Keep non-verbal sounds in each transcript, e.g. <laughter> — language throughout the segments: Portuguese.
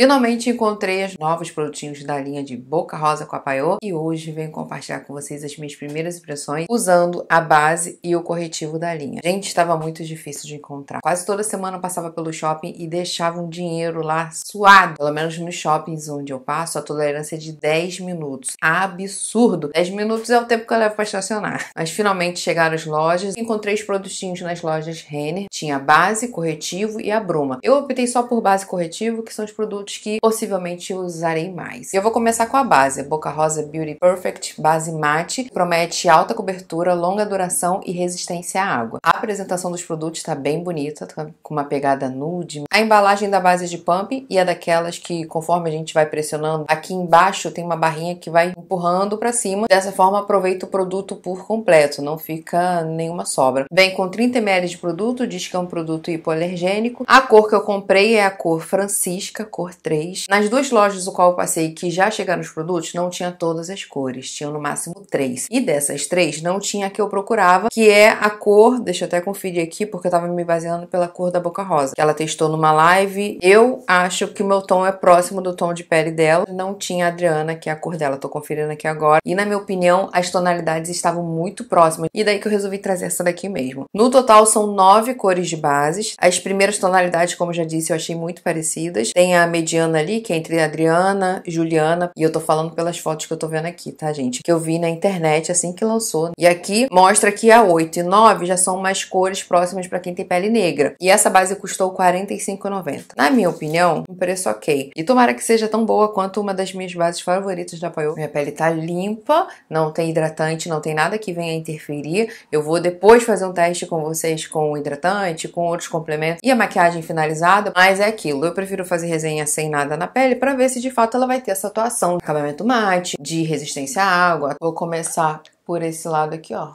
Finalmente encontrei os novos produtinhos da linha de Boca Rosa com a Paiô e hoje venho compartilhar com vocês as minhas primeiras impressões usando a base e o corretivo da linha. Gente, estava muito difícil de encontrar. Quase toda semana eu passava pelo shopping e deixava um dinheiro lá suado. Pelo menos nos shoppings onde eu passo, a tolerância é de 10 minutos. Absurdo! 10 minutos é o tempo que eu levo para estacionar. Mas finalmente chegaram as lojas e encontrei os produtinhos nas lojas Renner. Tinha base, corretivo e a bruma. Eu optei só por base e corretivo, que são os produtos produtos que possivelmente usarei mais. Eu vou começar com a base, a Boca Rosa Beauty Perfect Base Matte, promete alta cobertura, longa duração e resistência à água. A apresentação dos produtos está bem bonita, tá com uma pegada nude. A embalagem da base é de pump e é daquelas que conforme a gente vai pressionando, aqui embaixo tem uma barrinha que vai empurrando para cima. Dessa forma aproveita o produto por completo, não fica nenhuma sobra. Vem com 30 ml de produto, diz que é um produto hipoalergênico. A cor que eu comprei é a cor Francisca, cor 3. Nas duas lojas do qual eu passei que já chegaram os produtos, não tinha todas as cores, tinham no máximo três. E dessas três, não tinha a que eu procurava, que é a cor, deixa eu até conferir aqui, porque eu tava me baseando pela cor da boca rosa, ela testou numa live. Eu acho que o meu tom é próximo do tom de pele dela. Não tinha a Adriana, que é a cor dela, tô conferindo aqui agora. E na minha opinião, as tonalidades estavam muito próximas. E daí que eu resolvi trazer essa daqui mesmo. No total, são nove cores de bases. As primeiras tonalidades, como eu já disse, eu achei muito parecidas. Tem a mediana ali, que é entre Adriana, Juliana, e eu tô falando pelas fotos que eu tô vendo aqui, tá, gente? Que eu vi na internet assim que lançou. Né? E aqui mostra que a 8 e 9 já são mais cores próximas para quem tem pele negra. E essa base custou R$45,90. Na minha opinião, um preço ok. E tomara que seja tão boa quanto uma das minhas bases favoritas da Paiô. Minha pele tá limpa, não tem hidratante, não tem nada que venha interferir. Eu vou depois fazer um teste com vocês com hidratante, com outros complementos e a maquiagem finalizada, mas é aquilo. Eu prefiro fazer resenha sem nada na pele para ver se de fato ela vai ter essa atuação de acabamento mate, de resistência à água. Vou começar por esse lado aqui, ó.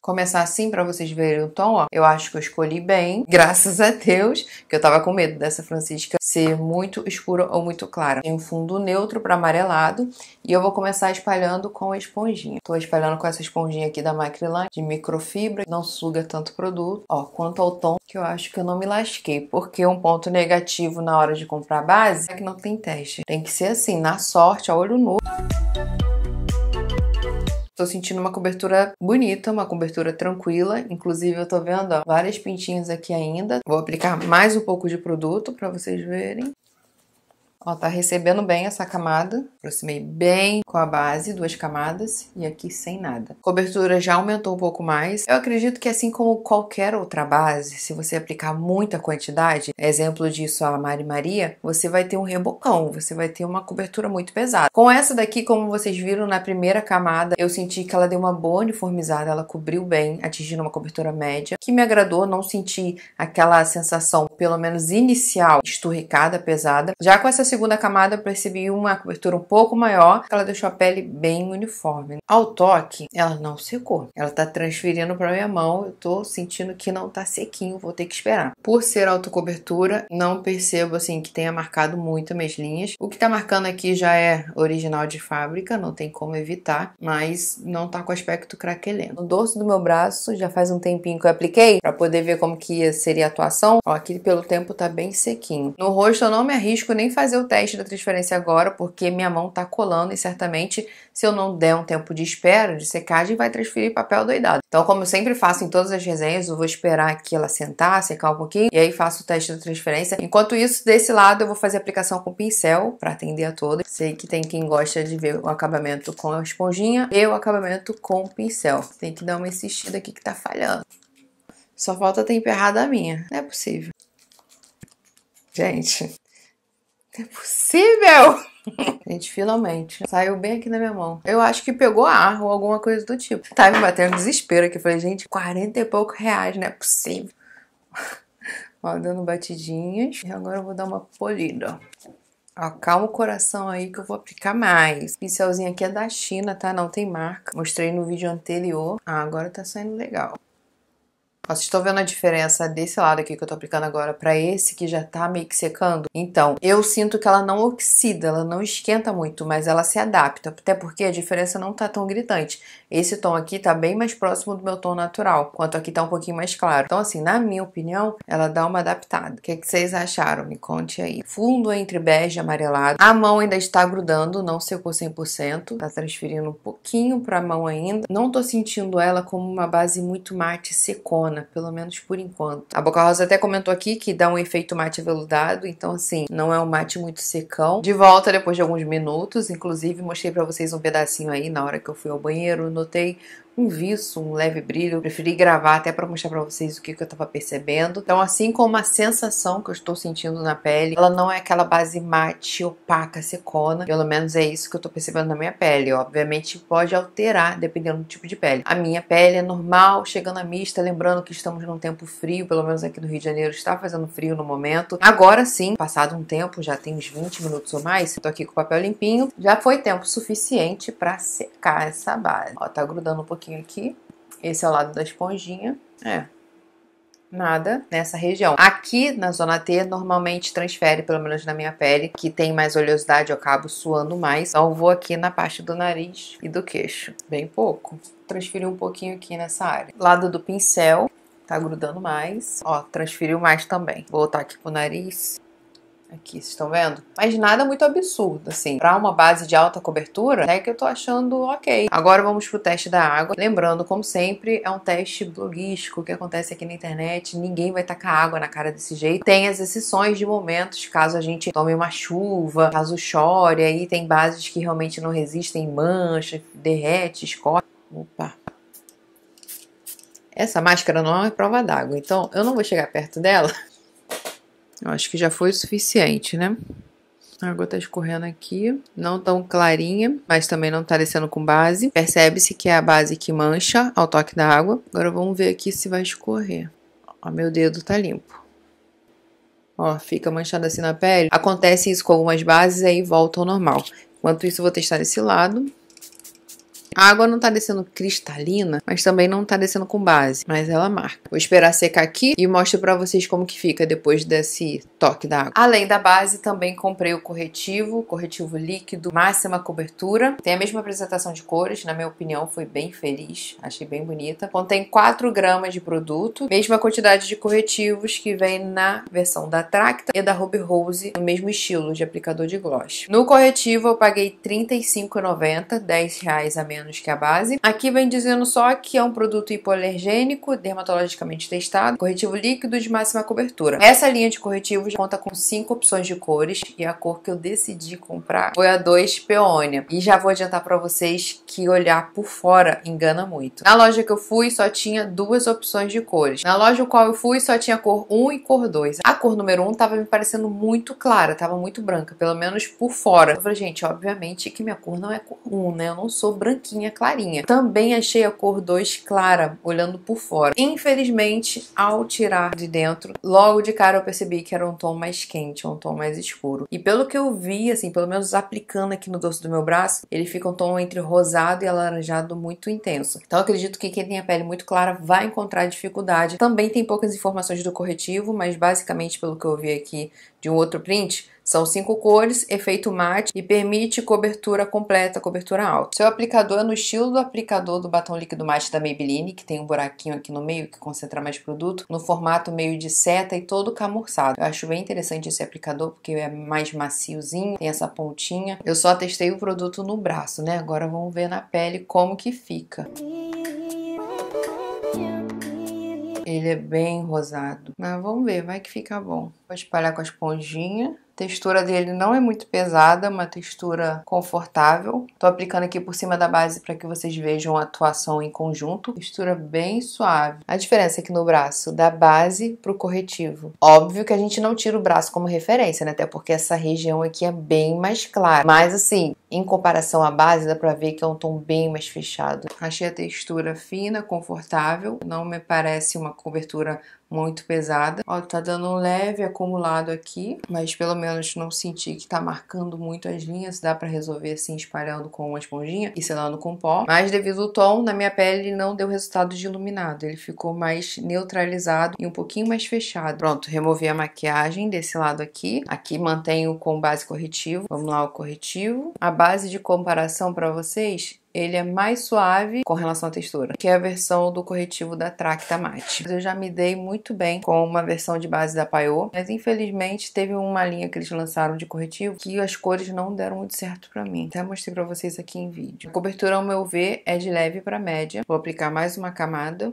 Começar assim para vocês verem o tom, ó. Eu acho que eu escolhi bem, <laughs> graças a Deus, que eu tava com medo dessa Francisca ser muito escura ou muito clara. Tem um fundo neutro para amarelado e eu vou começar espalhando com a esponjinha. Estou espalhando com essa esponjinha aqui da Macrylan, de microfibra, não suga tanto produto. Ó, quanto ao tom, que eu acho que eu não me lasquei, porque um ponto negativo na hora de comprar base é que não tem teste. Tem que ser assim, na sorte, a olho nu. Tô sentindo uma cobertura bonita, uma cobertura tranquila. Inclusive, eu tô vendo ó, pintinhas aqui ainda. Vou aplicar mais um pouco de produto para vocês verem. Ó, tá recebendo bem essa camada. Aproximei bem com a base, duas camadas, e aqui sem nada. A cobertura já aumentou um pouco mais. Eu acredito que assim como qualquer outra base, se você aplicar muita quantidade, exemplo disso a Mari Maria, você vai ter um rebocão, você vai ter uma cobertura muito pesada. Com essa daqui, como vocês viram na primeira camada, eu senti que ela deu uma boa uniformizada, ela cobriu bem, atingindo uma cobertura média, que me agradou, não senti aquela sensação pelo menos inicial, esturricada, pesada. Já com essa segunda camada, eu percebi uma cobertura um pouco maior, que ela deixou a pele bem uniforme. Ao toque, ela não secou. Ela tá transferindo para minha mão, eu tô sentindo que não tá sequinho, vou ter que esperar. Por ser autocobertura, não percebo assim que tenha marcado muito minhas linhas. O que tá marcando aqui já é original de fábrica, não tem como evitar, mas não tá com aspecto craquelento. No dorso do meu braço, já faz um tempinho que eu apliquei para poder ver como que seria a atuação. Ó, aqui pelo tempo tá bem sequinho. No rosto eu não me arrisco nem fazer o teste da transferência agora, porque minha mão tá colando e certamente se eu não der um tempo de espera, de secagem, vai transferir papel doidado. Então, como eu sempre faço em todas as resenhas, eu vou esperar aqui ela sentar, secar um pouquinho, e aí faço o teste da transferência. Enquanto isso, desse lado eu vou fazer a aplicação com pincel, para atender a todos. Sei que tem quem gosta de ver o acabamento com a esponjinha e o acabamento com o pincel. Tem que dar uma insistida aqui que tá falhando. Só falta temperrar a minha. Não é possível. Gente, é possível! <laughs> Gente, finalmente. Saiu bem aqui na minha mão. Eu acho que pegou ar ou alguma coisa do tipo. Tá me batendo desespero aqui. Falei, gente, 40 e poucos reais, não é possível. <laughs> Ó, dando batidinhas. E agora eu vou dar uma polida. Ó, calma o coração aí que eu vou aplicar mais. O pincelzinho aqui é da China, tá? Não tem marca. Mostrei no vídeo anterior. Ah, agora tá saindo legal. Vocês estão vendo a diferença desse lado aqui que eu tô aplicando agora para esse que já tá meio que secando? Então, eu sinto que ela não oxida, ela não esquenta muito, mas ela se adapta, até porque a diferença não tá tão gritante. Esse tom aqui tá bem mais próximo do meu tom natural, quanto aqui tá um pouquinho mais claro. Então, assim, na minha opinião, ela dá uma adaptada. O que, é que vocês acharam? Me conte aí. Fundo entre bege e amarelado. A mão ainda está grudando, não secou 100%, tá transferindo um pouquinho pra mão ainda. Não tô sentindo ela como uma base muito mate secona pelo menos por enquanto. A Boca Rosa até comentou aqui que dá um efeito mate veludado, então assim, não é um mate muito secão. De volta depois de alguns minutos, inclusive mostrei para vocês um pedacinho aí na hora que eu fui ao banheiro, notei um viço, um leve brilho. preferi gravar até para mostrar para vocês o que, que eu estava percebendo. Então, assim como a sensação que eu estou sentindo na pele, ela não é aquela base mate, opaca, secona. Pelo menos é isso que eu estou percebendo na minha pele. Obviamente pode alterar dependendo do tipo de pele. A minha pele é normal, chegando a mista, lembrando que estamos num tempo frio, pelo menos aqui no Rio de Janeiro está fazendo frio no momento. Agora sim, passado um tempo, já tem uns 20 minutos ou mais, estou aqui com o papel limpinho, já foi tempo suficiente para secar essa base. Ó, tá grudando um pouquinho pouquinho aqui. Esse é o lado da esponjinha. É. Nada nessa região. Aqui na zona T, normalmente transfere, pelo menos na minha pele, que tem mais oleosidade, eu acabo suando mais. Então, vou aqui na parte do nariz e do queixo. Bem pouco. Transferi um pouquinho aqui nessa área. Lado do pincel, tá grudando mais. Ó, transferiu mais também. Vou voltar aqui pro nariz aqui, vocês estão vendo? Mas nada muito absurdo, assim. Para uma base de alta cobertura, é que eu tô achando ok. Agora vamos pro teste da água. Lembrando, como sempre, é um teste blogístico que acontece aqui na internet. Ninguém vai tacar água na cara desse jeito. Tem as exceções de momentos, caso a gente tome uma chuva, caso chore, aí tem bases que realmente não resistem, mancha, derrete, escorre. Opa, essa máscara não é prova d'água, então eu não vou chegar perto dela <laughs> Eu acho que já foi o suficiente, né? A água tá escorrendo aqui, não tão clarinha, mas também não tá descendo com base. Percebe-se que é a base que mancha ao toque da água. Agora vamos ver aqui se vai escorrer. Ó, meu dedo tá limpo. Ó, fica manchado assim na pele. Acontece isso com algumas bases aí volta ao normal. Enquanto isso, eu vou testar esse lado. A água não tá descendo cristalina, mas também não tá descendo com base, mas ela marca. Vou esperar secar aqui e mostro para vocês como que fica depois desse toque da água. Além da base, também comprei o corretivo, corretivo líquido, máxima cobertura. Tem a mesma apresentação de cores, na minha opinião foi bem feliz, achei bem bonita. Contém 4 gramas de produto, mesma quantidade de corretivos que vem na versão da Tracta e da Ruby Rose, no mesmo estilo de aplicador de gloss. No corretivo eu paguei R$ 35,90, R$ 10 a menos menos que a base. Aqui vem dizendo só que é um produto hipoalergênico, dermatologicamente testado, corretivo líquido de máxima cobertura. Essa linha de corretivos conta com cinco opções de cores e a cor que eu decidi comprar foi a 2 Peônia. E já vou adiantar para vocês que olhar por fora engana muito. Na loja que eu fui só tinha duas opções de cores. Na loja qual eu fui só tinha cor 1 e cor 2. A cor número 1 tava me parecendo muito clara, tava muito branca, pelo menos por fora. Eu falei, gente, obviamente que minha cor não é cor 1, né? Eu não sou branquinha plaquinha clarinha. Também achei a cor 2 clara, olhando por fora. Infelizmente, ao tirar de dentro, logo de cara eu percebi que era um tom mais quente, um tom mais escuro. E pelo que eu vi, assim, pelo menos aplicando aqui no dorso do meu braço, ele fica um tom entre rosado e alaranjado muito intenso. Então acredito que quem tem a pele muito clara vai encontrar dificuldade. Também tem poucas informações do corretivo, mas basicamente pelo que eu vi aqui de um outro print, são cinco cores, efeito mate e permite cobertura completa, cobertura alta. Seu aplicador é no estilo do aplicador do batom líquido mate da Maybelline, que tem um buraquinho aqui no meio que concentra mais produto, no formato meio de seta e todo camurçado. Eu acho bem interessante esse aplicador porque é mais maciozinho, tem essa pontinha. Eu só testei o produto no braço, né? Agora vamos ver na pele como que fica. Ele é bem rosado. Mas vamos ver, vai que fica bom. Vou espalhar com a esponjinha textura dele não é muito pesada, uma textura confortável. Tô aplicando aqui por cima da base para que vocês vejam a atuação em conjunto. Textura bem suave. A diferença aqui é no braço da base pro corretivo. Óbvio que a gente não tira o braço como referência, né? Até porque essa região aqui é bem mais clara. Mas assim, em comparação à base, dá pra ver que é um tom bem mais fechado. Achei a textura fina, confortável, não me parece uma cobertura muito pesada. Ó, tá dando um leve acumulado aqui, mas pelo menos não senti que tá marcando muito as linhas, dá pra resolver assim, espalhando com uma esponjinha e selando com pó. Mas devido ao tom, na minha pele não deu resultado de iluminado, ele ficou mais neutralizado e um pouquinho mais fechado. Pronto, removi a maquiagem desse lado aqui, aqui mantenho com base corretivo, vamos lá o corretivo, a base de comparação para vocês, ele é mais suave com relação à textura, que é a versão do corretivo da Tracta Matte. Eu já me dei muito bem com uma versão de base da Paiô, mas infelizmente teve uma linha que eles lançaram de corretivo que as cores não deram muito certo para mim. Até mostrei para vocês aqui em vídeo. A cobertura, ao meu ver, é de leve para média. Vou aplicar mais uma camada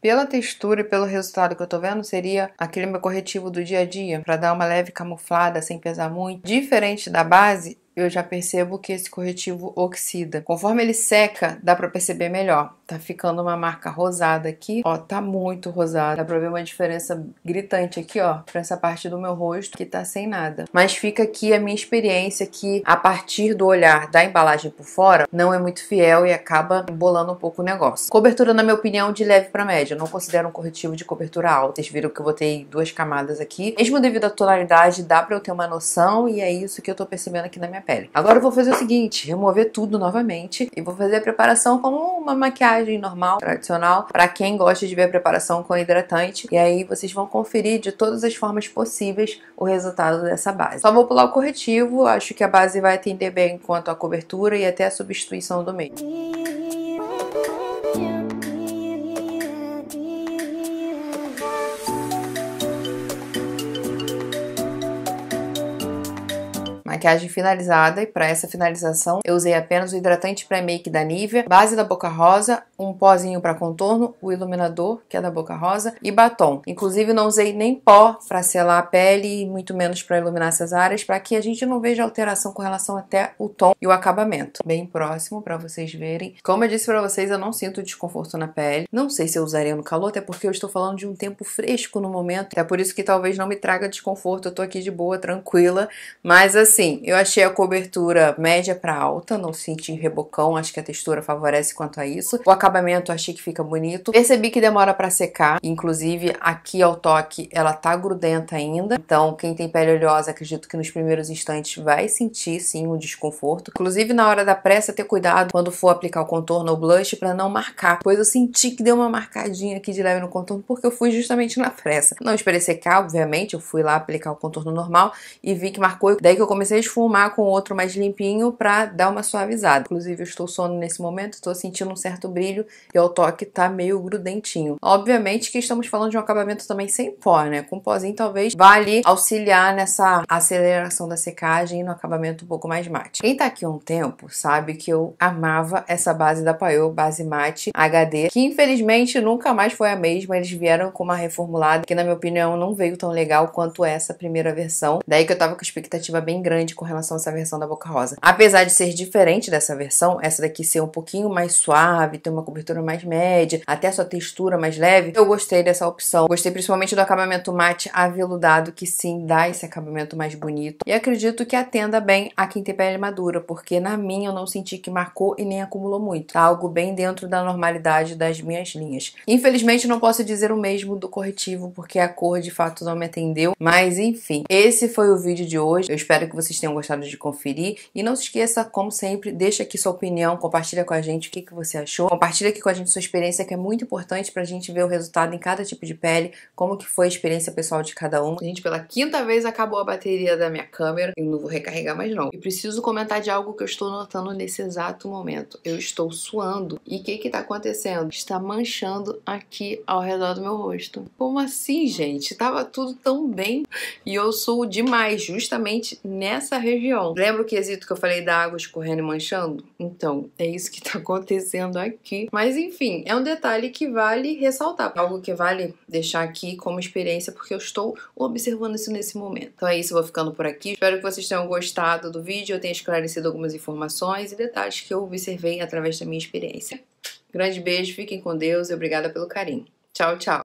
pela textura e pelo resultado que eu tô vendo, seria aquele meu corretivo do dia a dia, para dar uma leve camuflada sem pesar muito. Diferente da base, eu já percebo que esse corretivo oxida. Conforme ele seca, dá para perceber melhor. Tá ficando uma marca rosada aqui, ó, tá muito rosada. Dá pra ver uma diferença gritante aqui, ó, pra essa parte do meu rosto que tá sem nada. Mas fica aqui a minha experiência que a partir do olhar da embalagem por fora, não é muito fiel e acaba embolando um pouco o negócio. Cobertura, na minha opinião, de leve para média. Eu não considero um corretivo de cobertura alta. Vocês viram que eu botei duas camadas aqui. Mesmo devido à tonalidade, dá pra eu ter uma noção e é isso que eu tô percebendo aqui na minha pele. Agora eu vou fazer o seguinte, remover tudo novamente e vou fazer a preparação como uma maquiagem normal, tradicional, para quem gosta de ver a preparação com hidratante. E aí vocês vão conferir de todas as formas possíveis o resultado dessa base. Só vou pular o corretivo, acho que a base vai atender bem quanto à cobertura e até a substituição do meio. maquiagem finalizada e para essa finalização eu usei apenas o hidratante pré-make da Nivea, base da Boca Rosa, um pozinho para contorno, o iluminador, que é da Boca Rosa, e batom. Inclusive não usei nem pó para selar a pele, e muito menos para iluminar essas áreas, para que a gente não veja alteração com relação até o tom e o acabamento. Bem próximo para vocês verem. Como eu disse para vocês, eu não sinto desconforto na pele. Não sei se eu usaria no calor, até porque eu estou falando de um tempo fresco no momento. É por isso que talvez não me traga desconforto. Eu tô aqui de boa, tranquila, mas assim, eu achei a cobertura média para alta, não senti rebocão, acho que a textura favorece quanto a isso. O acabamento eu achei que fica bonito. Percebi que demora para secar, inclusive aqui ao toque ela tá grudenta ainda. Então, quem tem pele oleosa, acredito que nos primeiros instantes vai sentir sim um desconforto. Inclusive na hora da pressa ter cuidado quando for aplicar o contorno ou blush para não marcar, pois eu senti que deu uma marcadinha aqui de leve no contorno porque eu fui justamente na pressa. Não esperei secar, obviamente, eu fui lá aplicar o contorno normal e vi que marcou, daí que eu comecei a esfumar com outro mais limpinho para dar uma suavizada. Inclusive, eu estou sono nesse momento, estou sentindo um certo brilho e ao toque tá meio grudentinho. Obviamente que estamos falando de um acabamento também sem pó, né? Com pozinho talvez vá ali auxiliar nessa aceleração da secagem e no acabamento um pouco mais mate. Quem tá aqui há um tempo sabe que eu amava essa base da Paiô, base mate HD, que infelizmente nunca mais foi a mesma. Eles vieram com uma reformulada que, na minha opinião, não veio tão legal quanto essa primeira versão. Daí que eu tava com expectativa bem grande grande com relação a essa versão da Boca Rosa. Apesar de ser diferente dessa versão, essa daqui ser um pouquinho mais suave, ter uma cobertura mais média, até a sua textura mais leve, eu gostei dessa opção. Gostei principalmente do acabamento mate aveludado, que sim dá esse acabamento mais bonito. E acredito que atenda bem a quem tem pele madura, porque na minha eu não senti que marcou e nem acumulou muito. Tá algo bem dentro da normalidade das minhas linhas. Infelizmente não posso dizer o mesmo do corretivo, porque a cor de fato não me atendeu. Mas enfim, esse foi o vídeo de hoje. Eu espero que vocês vocês tenham gostado de conferir. E não se esqueça, como sempre, deixa aqui sua opinião, compartilha com a gente o que, que você achou. Compartilha aqui com a gente sua experiência, que é muito importante pra gente ver o resultado em cada tipo de pele, como que foi a experiência pessoal de cada um. Gente, pela quinta vez acabou a bateria da minha câmera. Eu não vou recarregar mais não. E preciso comentar de algo que eu estou notando nesse exato momento. Eu estou suando. E o que que tá acontecendo? Está manchando aqui ao redor do meu rosto. Como assim, gente? Tava tudo tão bem. E eu sou demais, justamente nessa nessa região. Lembra o quesito que eu falei da água escorrendo e manchando? Então, é isso que <laughs> tá acontecendo aqui. Mas enfim, é um detalhe que vale ressaltar, algo que vale deixar aqui como experiência, porque eu estou observando isso nesse momento. Então é isso, eu vou ficando por aqui. Espero que vocês tenham gostado do vídeo, eu tenha esclarecido algumas informações e detalhes que eu observei através da minha experiência. Grande beijo, fiquem com Deus e obrigada pelo carinho. Tchau, tchau!